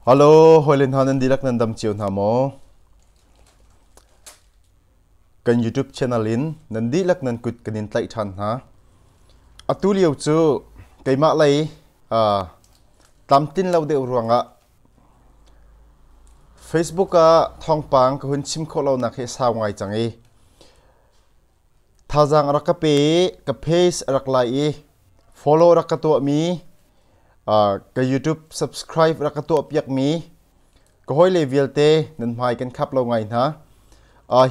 Hello, Hoylin Hanen Dilak Nandam Chion Hamo. Kan YouTube channel in Nandi Lak Nan Kut Kanin Tlai Chan Ha. Atuliaw chu kay ma lay uh, tamtin law de urwanga. Facebook a thong pang ka hun chim kho law na khe saw ngai changi. Thazang rakape ka page raklai follow rakato mi ก็ยูทูบ subscribe รักตัวเปียกมีก็ห้อยเลเวลเตนันหมายกันครับเราไงนะ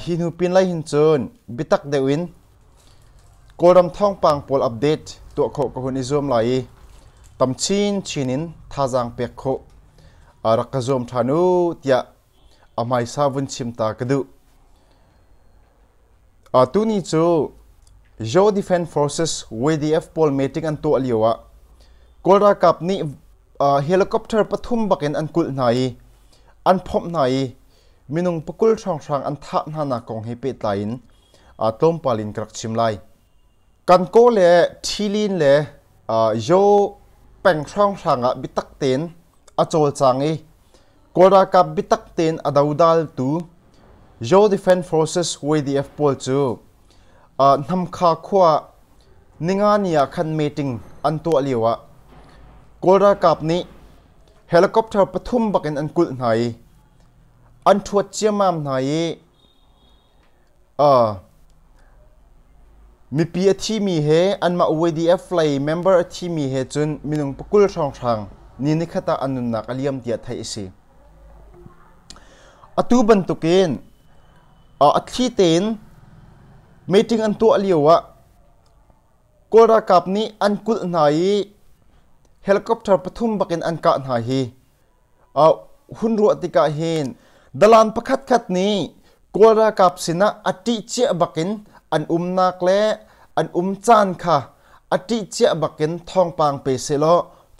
ฮินูปินไลหินจนบิตักเดวินกรมท่องปังปอลอัปเดตตัวโคก็คนอิซูมไหลตำชินชินินทาจังเปียกโครักกซอมทานุเตียอามายซาวุนชิมตากระดูตุนี้จูโจดิ e ฟ e n s e f o r c e ว WDF Paul meeting ันตัวเลียวะกลรากับนี่เฮลิคอปเตอร์ปฐุมบักเอ็นอันกุลไหนอันพบไหนมินุงปกุลช่องช่างอันทักนานากองเฮเปตไลน์อาต้มปาลินกระชิมไลกันโกเลทีลินเลโยเป่งช่องช่างบิตักเตนอาโจลจังเอกลรากับบิตักเตนอาดาวดัลตู j o ดฟ e f อ n s e ร์วีดีเอฟปอลจูนำคาควานิงานียคันเมติงอันตัวเลียวะกลรากับนี้เฮลิคอปเตอร์ปทุมบักเอ็นอันกุลไหนอันทวดเชียมามไหนเอ่อมีปีที่มีเฮอันมาอวยดีเอฟไลเมมเบอร์ที่มีเฮจนมีนงปกุลช่องช่างนี่นี่ขือตาอันนุนักเลียมเดียไทยสิอัตุบันตุกินอัตชีเตนไม่ถิงอันตัวเลียวะกลรากับนี้อันกุลไหนเฮลิคอปเตอร์ปทุมบักินอันกาหนาฮีอาหุ่นรัวติกาเฮนดลานประคัดคัดนี้กัวระกับสินะอติเจียบักินอันอุมนักเละอันอุมจานค่ะอติเจียบักินทองปางเปเซโล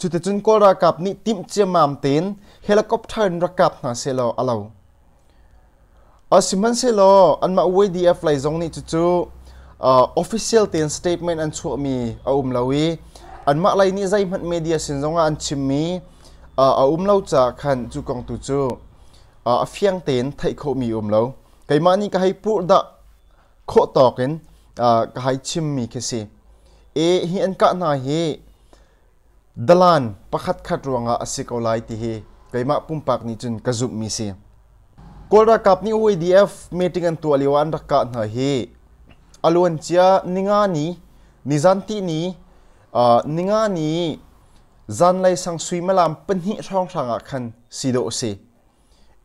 จุดจุนกัวระกับนิติมเจียมามเตนเฮลิคอปเตอร์ระกับนาเซโลอาลาอาสิมันเซโลอันมาอวยดีเอฟไลซงนี่จุดจุฟฟิเชียลเตนสเตทเมนต์อันชัวมีอาอุมลาวีอันมาละไนี่ใจมันเมเดียสินจงอันชิมมีอ่าอุ้มเล่าจากขันจุกองตุจูอ่าเฟียงเต็นไทยเขามีอุ้มเล่าไก่มานี่ก็ให้พูดดะโคตอกันอ่าก็ให้ชิมมีแค่สิเอฮีอันก็น่าเฮดลานประคัดขัดรวงอาศิกอลายที่เฮไก่มาปุ่มปากนี่จนกระจุบมีสิกอลรักับนี่โอเอมีติกันตัวเลวันรักกันนะเฮอลวนเจียนิงานีนิจันตินีนิงานี้จันไลสังสุยมาลามเป็นหิร่องสังขันสิโดเซ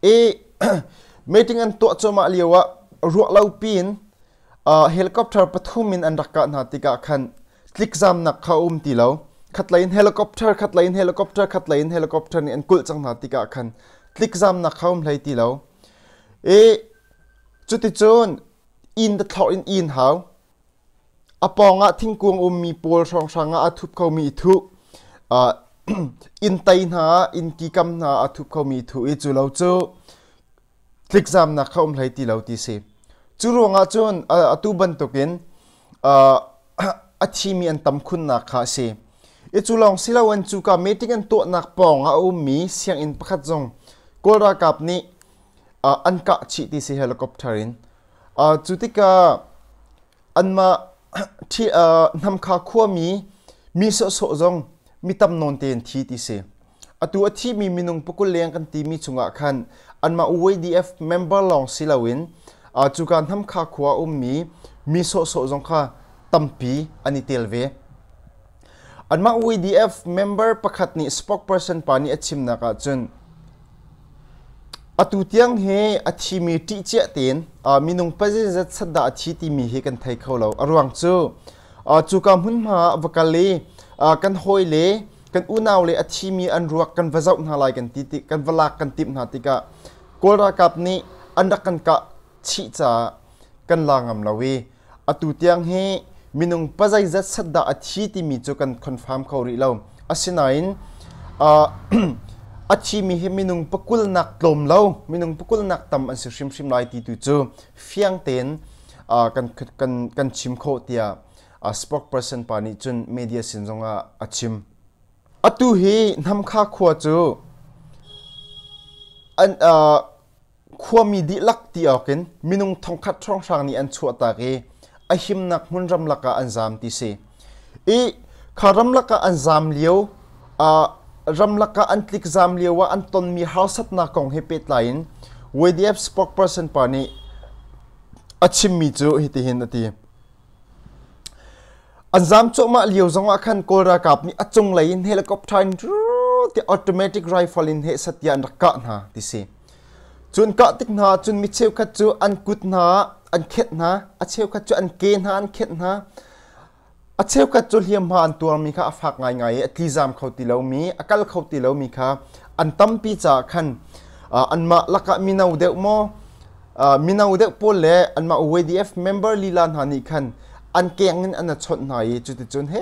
เอเมติงันตัวจอมาเลียวะรัวเล่าปีนเฮลิคอปเตอร์ปฐุมินอันรักกันนาติกาขันคลิกจำนักข้าอุ้มตีเลาขัดไลน์เฮลิคอปเตอร์ขัดไลน์เฮลิคอปเตอร์ขัดไลน์เฮลิคอปเตอร์นี่อันกุลจังนาติกาขันคลิกจำนักข้าอุ้มไลตีเลาเอจุดที่จนอินเดทลออินอินเฮาอปองอ่ะทิ้งกวงอมมีปูลช่องช่างอ่ะทุบเขามีทุกอ่าอินไตนาอินกิกรรมนาทุบเขามีทุกอีจูเราเจูคลิกซ้ำนะเขาอมไหลตีเราตีเสจูรวงอ่จนอ่ะตุบันตกินอ่าอาิมีอันตำคุณนะคะเสอีจูลองสิลาวันจูกาเมติกันตัวนักปองอ่ะอมมีเสียงอินพักจงกอลรากับนี้อันกะชิติเสเฮลิคอปเตอรินอ่าจุติกาอันมาที่เอ่อนำคาขัวมีมีสสจงมีตำนนเตียนทีตีเสอตัวที่มีมินงปกุลเลียงกันตีมีจุงกันอันมาอุยดีเอฟเมมเบอร์ลองสิลาวินอาจูการทำคาขัวอุมมีมีสสจงค่ะตำปีอันนี้เทลเวอันมาอุยดีเอฟเมมเบอร์ประคัศนี้สป็อกเปอร์เซนต์ปานี้อชิมนักจุน atu tiang he athi mi ti che tin a minung pa je zat sada athi ti mi he kan thai kho lo arwang chu a chu kam hun ma vakali a kan hoi le kan unaw le athi mi an ruak kan vazau na lai kan ti ti kan valak kan tip na ti ka kolra kap ni anda kan ka chi cha kan la ngam lawi e. atu tiang he minung pa je zat sada athi ti mi chu kan confirm kho ri lo asinain a achi mi hi minung pakul nak tlom lo minung pakul nak tam an si shim shim lai ti tu chu fiang ten a kan kan kan chim kho tia a spokesperson pani chun media sinjonga achim atu hi nam kha khwa chu an a khwa mi di lak ti okin minung thong khat thong sang ni an chu ta ge a him nak mun ram laka an zam ti se e kharam laka an zam liu a ramlaka an tlik zam liawa an ton mi harsat na kong he pet lain WDF spokesperson pani achim mi chu hiti hin ati anzam chu ma liu zonga khan kolra kap ni achung lain helicopter in the automatic rifle in he satyan rakka na ti se chun ka tik na chun mi cheu khat chu an kut na an khet na a cheu khat chu an ke na an khet na อาเชฟกัดจุลียมมาอันตัวมีค่ะฟักไงไง่ายที่จามเขาตีเลวมีอากาศเขาตีเลวมีค่ะอันตั้มปีจากขันอันมาลักมินาวเดกโมอมินาวเดกโปนเลอันมาเวดีเอฟเมมเบอร์ลีลานฮันิคันอันเกียงอันนั้นชดยจุดจุดเฮ้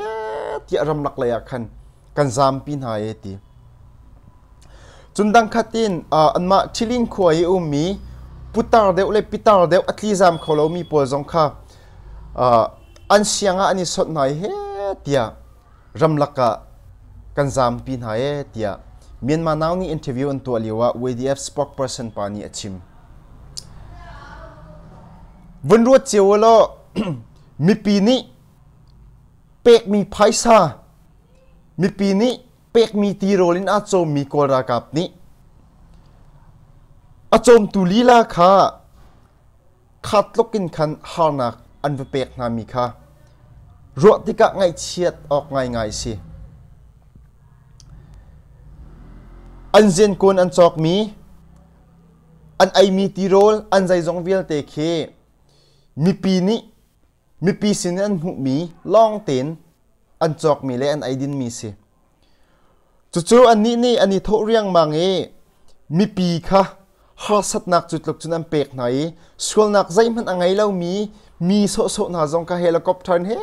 ที่อารมณ์ลักเลยคันกันจามปีนหายตีจุดดังขัดตินอันมาชิลินคุยอุมีปุตาร์เดวเลยพิตาร์เดวกอัตลีจามเขาเลวมีปนสงค่ะอันเสียงอันนี้สดหน่อยเฮเตียรำลักกะกันซามปีนหายเตียเมีนมานานี่อินเทอร์วิวอันตัวเลียวว่า WDF spokesperson ปานี่อชิมวันรู้เจียวละมีปีนี้เป็กมีไพซามีปีนี้เป็กมีตีโรลินอาจจมมีกอรากับนี้อาโจมตุลีลาค่ะขาดลกินคันฮานักอันเปกนามีคะรวตที่กะไงเชียดออกไงไงสิอันเซนคนอันซอกมีอันไอมีติโรลอันใจจงเวลเตเคมีปีนี้มีปีสินอันหุมีลองเต็นอันจอกมีและอันไอดินมีสิจู่ๆอันนี้นี่อันนี้ทุเรียงมังเอมีปีค่ะฮาสัตนักจุดลกจุนันเปกไหนส่วนนักใจมันอังไงเล่ามี mi so so na zong ka helicopter he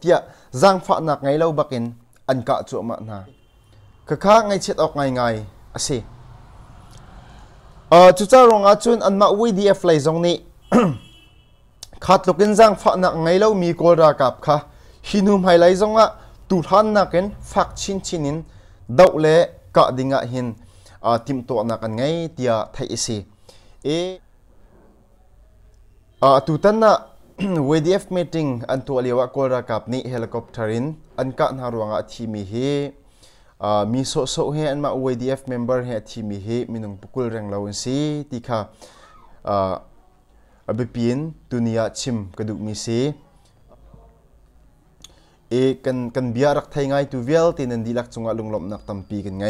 tia giang pha na ngai lo bakin an ka chu ma na ka kha ngai chet ok ngai ngai ase a chu cha ronga chun an ma wi di f lai zong ni khat lokin giang pha na ngai lâu mi kol ra kap kha hinum hai lai zong a tu than na ken phak chin chinin dau le ka dinga hin a tim to na kan ngai tia thai ase e, e a tu tan na วีดีเอฟมีติ้งอันตัวเลี้ยวกอลรักับนี่เฮลิคอปเตอร์นอันก็ดนารวงอาทีมีเฮมีสโสเฮอันมาวีดีเอฟเมมเบอร์เฮทีมีเฮมีนุ่งปุกุลเรงลาวันซีที่ข้าอาบปีนตุนยาชิมกระดูกมีซีเอ้กันกันเบียร์รักไทยไงตัวเวลตินันดีลักจงอาลงลบนักตัมปีกันไง